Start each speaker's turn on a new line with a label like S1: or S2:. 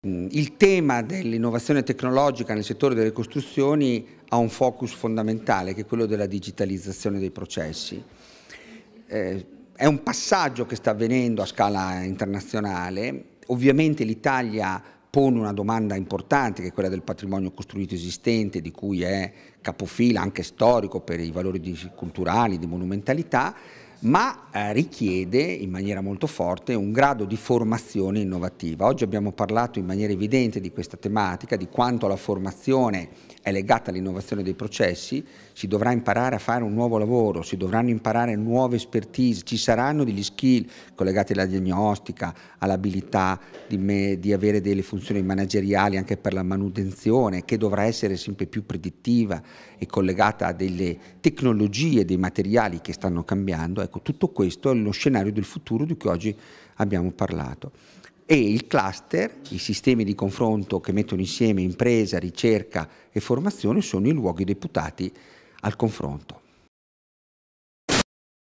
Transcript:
S1: Il tema dell'innovazione tecnologica nel settore delle costruzioni ha un focus fondamentale che è quello della digitalizzazione dei processi. Eh, è un passaggio che sta avvenendo a scala internazionale, ovviamente l'Italia pone una domanda importante che è quella del patrimonio costruito esistente di cui è capofila anche storico per i valori di, culturali, di monumentalità, ma eh, richiede in maniera molto forte un grado di formazione innovativa. Oggi abbiamo parlato in maniera evidente di questa tematica, di quanto la formazione è legata all'innovazione dei processi, si dovrà imparare a fare un nuovo lavoro, si dovranno imparare nuove expertise, ci saranno degli skill collegati alla diagnostica, all'abilità di, me, di avere delle funzioni manageriali anche per la manutenzione che dovrà essere sempre più predittiva e collegata a delle tecnologie, dei materiali che stanno cambiando Ecco, tutto questo è lo scenario del futuro di cui oggi abbiamo parlato. E il cluster, i sistemi di confronto che mettono insieme impresa, ricerca e formazione sono i luoghi deputati al confronto.